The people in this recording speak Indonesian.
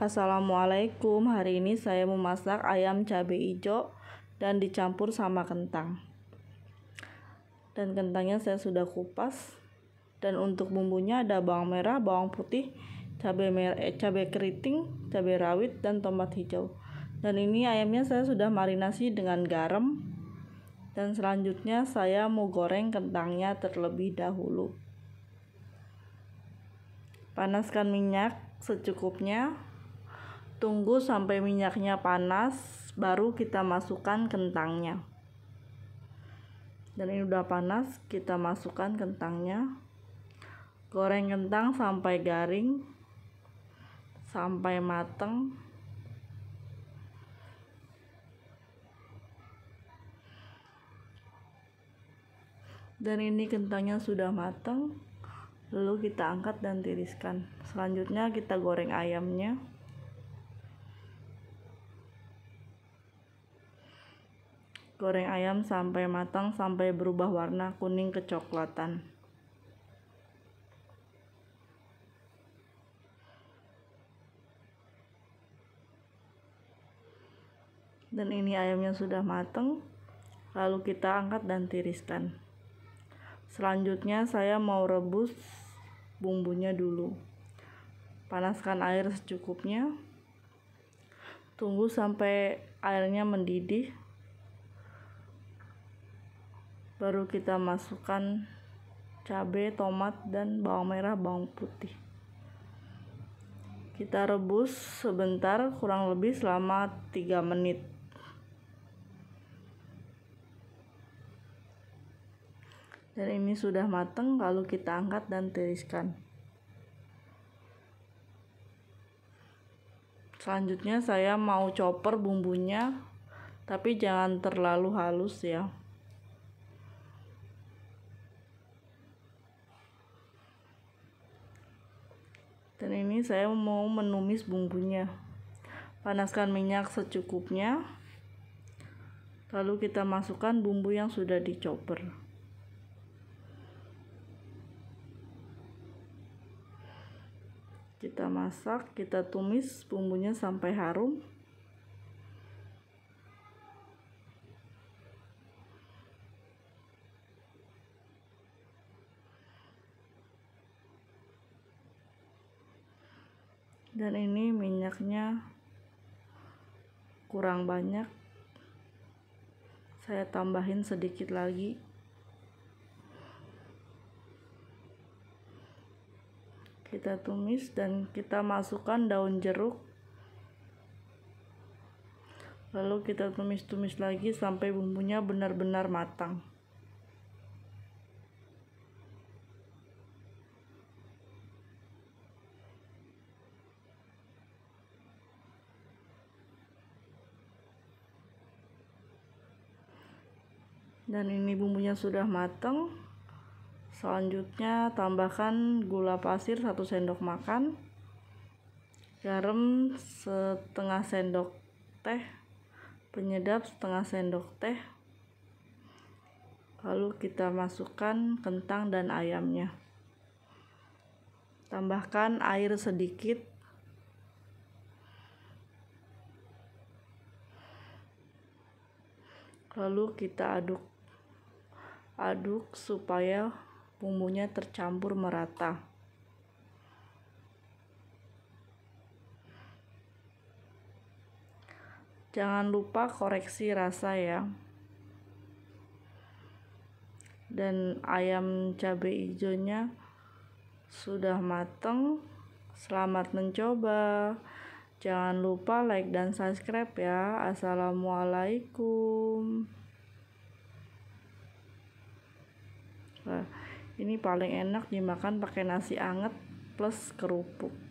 Assalamualaikum, hari ini saya memasak ayam cabai hijau dan dicampur sama kentang. Dan kentangnya saya sudah kupas. Dan untuk bumbunya ada bawang merah, bawang putih, cabai merah, eh, cabai keriting, cabai rawit dan tomat hijau. Dan ini ayamnya saya sudah marinasi dengan garam. Dan selanjutnya saya mau goreng kentangnya terlebih dahulu. Panaskan minyak secukupnya Tunggu sampai minyaknya panas, baru kita masukkan kentangnya. Dan ini udah panas, kita masukkan kentangnya. Goreng kentang sampai garing, sampai mateng. dan ini kentangnya sudah matang lalu kita angkat dan tiriskan selanjutnya kita goreng ayamnya Goreng ayam sampai matang sampai berubah warna kuning kecoklatan. Dan ini ayamnya sudah matang. Lalu kita angkat dan tiriskan. Selanjutnya saya mau rebus bumbunya dulu. Panaskan air secukupnya. Tunggu sampai airnya mendidih baru kita masukkan cabai, tomat, dan bawang merah, bawang putih. Kita rebus sebentar, kurang lebih selama 3 menit. Dan ini sudah matang, lalu kita angkat dan tiriskan. Selanjutnya saya mau chopper bumbunya, tapi jangan terlalu halus ya. dan ini saya mau menumis bumbunya panaskan minyak secukupnya lalu kita masukkan bumbu yang sudah dicoper kita masak kita tumis bumbunya sampai harum dan ini minyaknya kurang banyak saya tambahin sedikit lagi kita tumis dan kita masukkan daun jeruk lalu kita tumis-tumis lagi sampai bumbunya benar-benar matang dan ini bumbunya sudah matang selanjutnya tambahkan gula pasir 1 sendok makan garam setengah sendok teh penyedap setengah sendok teh lalu kita masukkan kentang dan ayamnya tambahkan air sedikit lalu kita aduk aduk supaya bumbunya tercampur merata jangan lupa koreksi rasa ya dan ayam cabai hijaunya sudah mateng selamat mencoba jangan lupa like dan subscribe ya assalamualaikum ini paling enak dimakan pakai nasi anget plus kerupuk